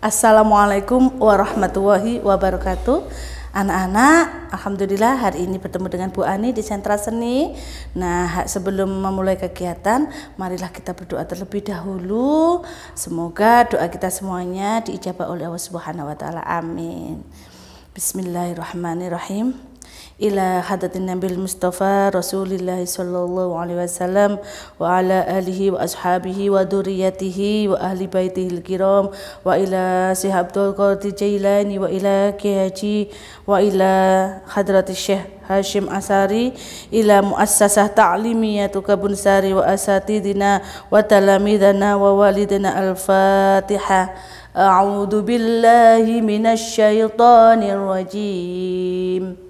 Assalamualaikum warahmatullahi wabarakatuh. Anak-anak, alhamdulillah hari ini bertemu dengan Bu Ani di sentra seni. Nah, sebelum memulai kegiatan, marilah kita berdoa terlebih dahulu. Semoga doa kita semuanya diijabah oleh Allah Subhanahu wa taala. Amin. Bismillahirrahmanirrahim. إلى حضرة النبي المصطفى رسول الله صلى الله عليه وسلم وعلى آله وأصحابه وذريته وأهل بيته الكرام وإلى سيح عبد القادر جيلاني وإلى كهجي وإلى حضرة الشيخ هاشم أساري إلى مؤسسة تعليمية كبن ساري وأساتذنا وتلاميذنا ووالدنا الفاتحة أعوذ بالله من الشيطان الرجيم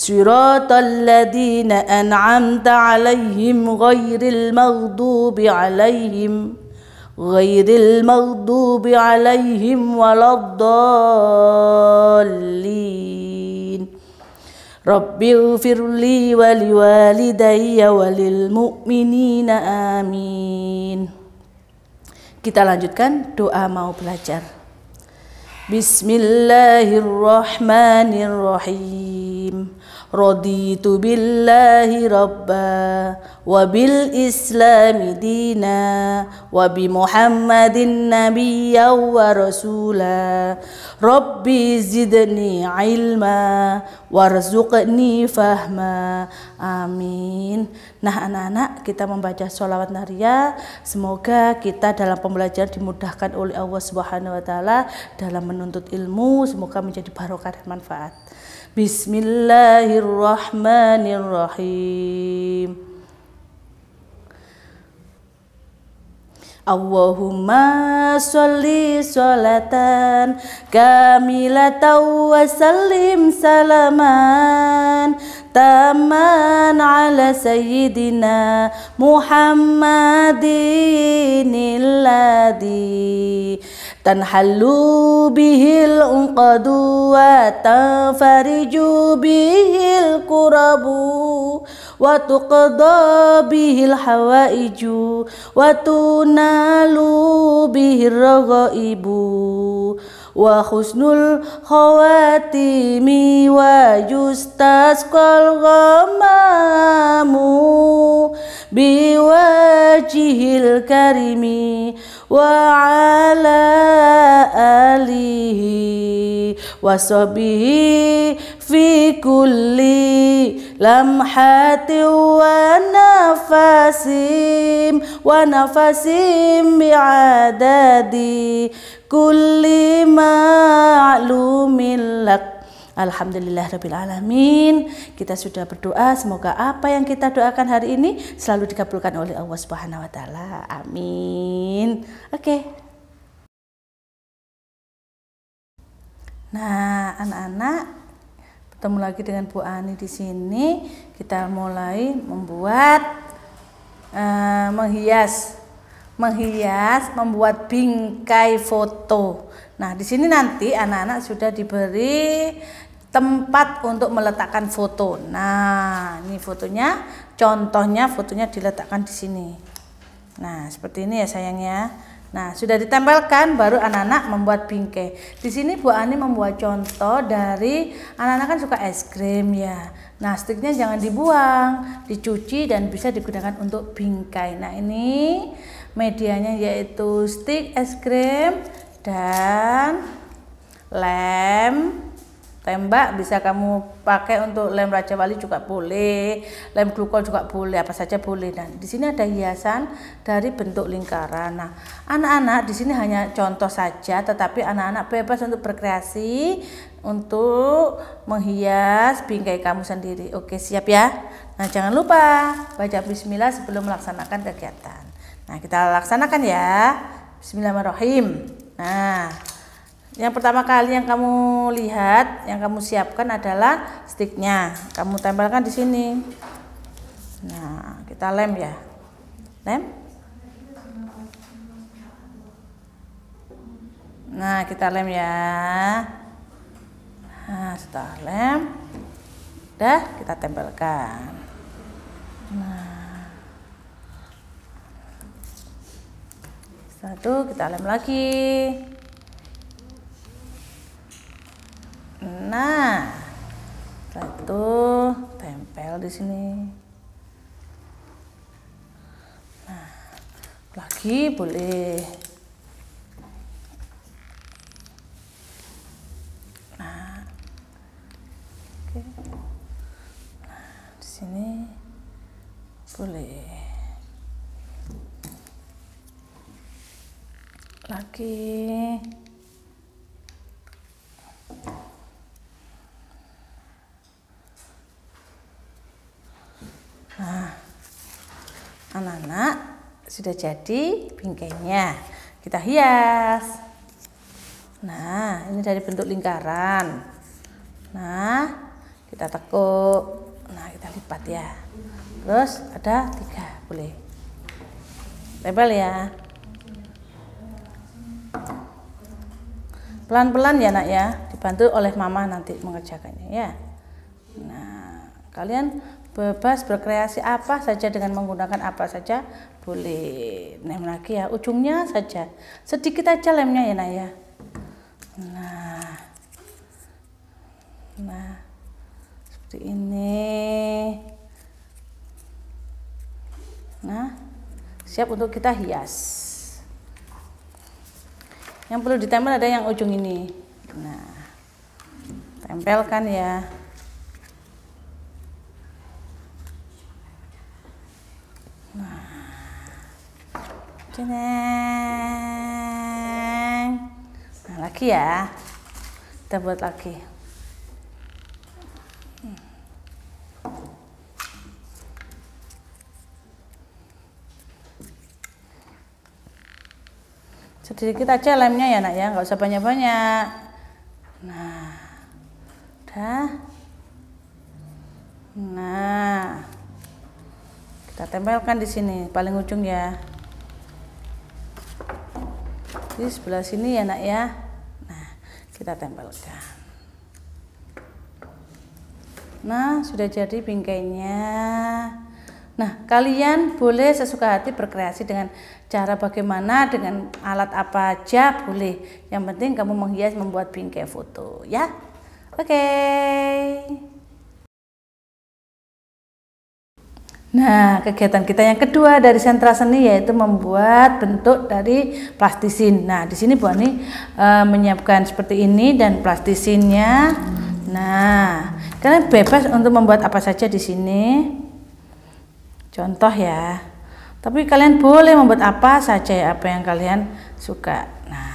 صراط الذين أنعمت عليهم غير المغضوب عليهم غير المغضوب عليهم ولا الضالين رب اغفر لي ولوالدي وللمؤمنين آمين Kita lanjutkan doa mau belajar. Bismillahirrahmanirrahim. raditu billahi rabba wa bil islami dina wa bi muhammadin nabiyya wa rasula rabbi zidni ilma warzuqni fahma amin nah anak-anak kita membaca sholawat naria semoga kita dalam pembelajaran dimudahkan oleh Allah subhanahu wa ta'ala dalam menuntut ilmu semoga menjadi barokah dan manfaat بسم الله الرحمن الرحيم اللهم صل صلاة كاملة وسلم سلاما تاما على سيدنا محمد الذي تنحل به العقد وتنفرج به الكرب وتقضى به الحوائج وتنال به الرغائب وحسن الخواتم ويستسقى الغمام بوجه الكريم وعلى آله وصحبه في كل لمحة ونفس ونفس بعدد كل معلوم لك Alhamdulillah Alamin. Kita sudah berdoa Semoga apa yang kita doakan hari ini Selalu dikabulkan oleh Allah Subhanahu Wa Taala. Amin Oke okay. Nah anak-anak Bertemu lagi dengan Bu Ani di sini Kita mulai membuat uh, Menghias menghias, membuat bingkai foto. Nah, di sini nanti anak-anak sudah diberi tempat untuk meletakkan foto. Nah, ini fotonya, contohnya fotonya diletakkan di sini. Nah, seperti ini ya sayangnya. Nah, sudah ditempelkan baru anak-anak membuat bingkai. Di sini Bu Ani membuat contoh dari anak-anak kan suka es krim ya. Nah, sticknya jangan dibuang, dicuci dan bisa digunakan untuk bingkai. Nah, ini medianya yaitu stick es krim dan lem tembak bisa kamu pakai untuk lem raja wali juga boleh lem glukol juga boleh apa saja boleh dan nah, di sini ada hiasan dari bentuk lingkaran nah anak-anak di sini hanya contoh saja tetapi anak-anak bebas untuk berkreasi untuk menghias bingkai kamu sendiri oke siap ya nah jangan lupa baca bismillah sebelum melaksanakan kegiatan nah kita laksanakan ya bismillahirrahmanirrahim nah yang pertama kali yang kamu lihat, yang kamu siapkan adalah sticknya. Kamu tempelkan di sini. Nah, kita lem ya. Lem. Nah, kita lem ya. Nah, setelah lem, udah kita tempelkan. Nah, satu kita lem lagi. Nah, setelah itu tempel di sini. Nah, lagi boleh. Nah, nah di sini boleh. Lagi. anak-anak sudah jadi bingkainya kita hias nah ini dari bentuk lingkaran nah kita tekuk nah kita lipat ya terus ada tiga boleh Tebal ya pelan-pelan ya nak ya dibantu oleh mama nanti mengerjakannya ya nah kalian bebas berkreasi apa saja dengan menggunakan apa saja boleh lem lagi ya ujungnya saja sedikit aja lemnya ya Naya nah nah seperti ini nah siap untuk kita hias yang perlu ditempel ada yang ujung ini nah tempelkan ya Jeneng. Nah, lagi ya. Kita buat lagi. sedikit hmm. aja lemnya ya nak ya nggak usah banyak-banyak nah dah, nah kita tempelkan di sini paling ujung ya di sebelah sini ya nak ya nah kita tempelkan nah sudah jadi bingkainya nah kalian boleh sesuka hati berkreasi dengan cara bagaimana dengan alat apa aja boleh yang penting kamu menghias membuat bingkai foto ya oke okay. Nah, kegiatan kita yang kedua dari sentra seni yaitu membuat bentuk dari plastisin. Nah, di sini Bu Ani e, menyiapkan seperti ini dan plastisinnya. Nah, kalian bebas untuk membuat apa saja di sini. Contoh ya. Tapi kalian boleh membuat apa saja ya, apa yang kalian suka. Nah.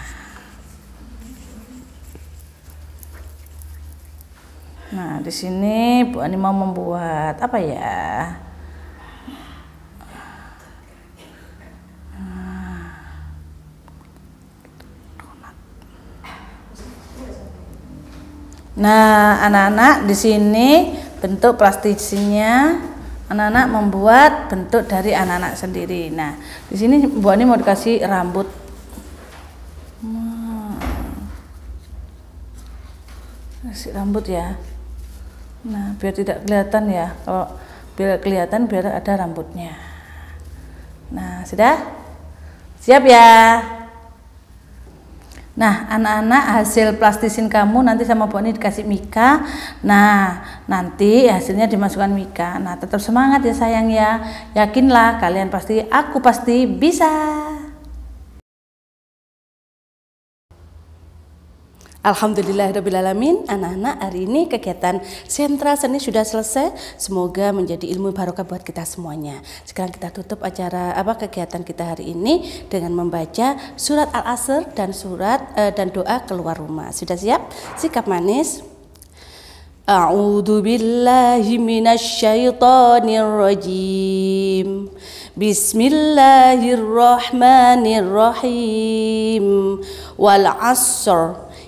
Nah, di sini Bu Ani mau membuat apa ya? Nah, anak-anak di sini bentuk plastisinya anak-anak membuat bentuk dari anak-anak sendiri. Nah, di sini Bu Ani mau dikasih rambut. Hmm. Kasih rambut ya. Nah, biar tidak kelihatan ya. Kalau biar kelihatan biar ada rambutnya. Nah, sudah? Siap ya? Nah, anak-anak hasil plastisin kamu nanti sama Bu Ani dikasih mika. Nah, nanti hasilnya dimasukkan mika. Nah, tetap semangat ya sayang ya. Yakinlah kalian pasti, aku pasti bisa. Alhamdulillah Alhamdulillahirrabbilalamin Anak-anak hari ini kegiatan sentra seni sudah selesai Semoga menjadi ilmu barokah buat kita semuanya Sekarang kita tutup acara apa kegiatan kita hari ini Dengan membaca surat Al-Asr dan surat uh, dan doa keluar rumah Sudah siap? Sikap manis A'udhu Billahi من الشيطان الرجيم بسم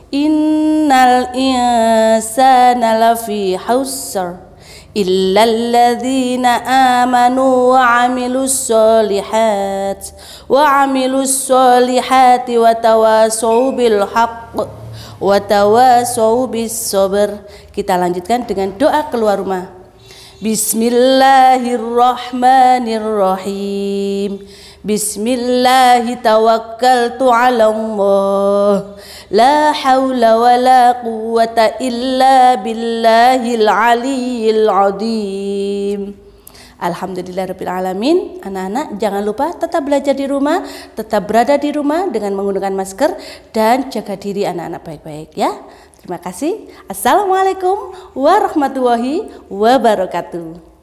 Innal insana lafi hausar illa alladhina amanu wa amilu sholihat wa amilu sholihati wa tawasau bil haqq wa tawasau bis sabr kita lanjutkan dengan doa keluar rumah Bismillahirrahmanirrahim Bismillahi tawakkaltu ala Allah La hawla wa la quwata illa al aliyyil adim Alhamdulillah Rabbil Alamin Anak-anak jangan lupa tetap belajar di rumah Tetap berada di rumah dengan menggunakan masker Dan jaga diri anak-anak baik-baik ya Terima kasih Assalamualaikum warahmatullahi wabarakatuh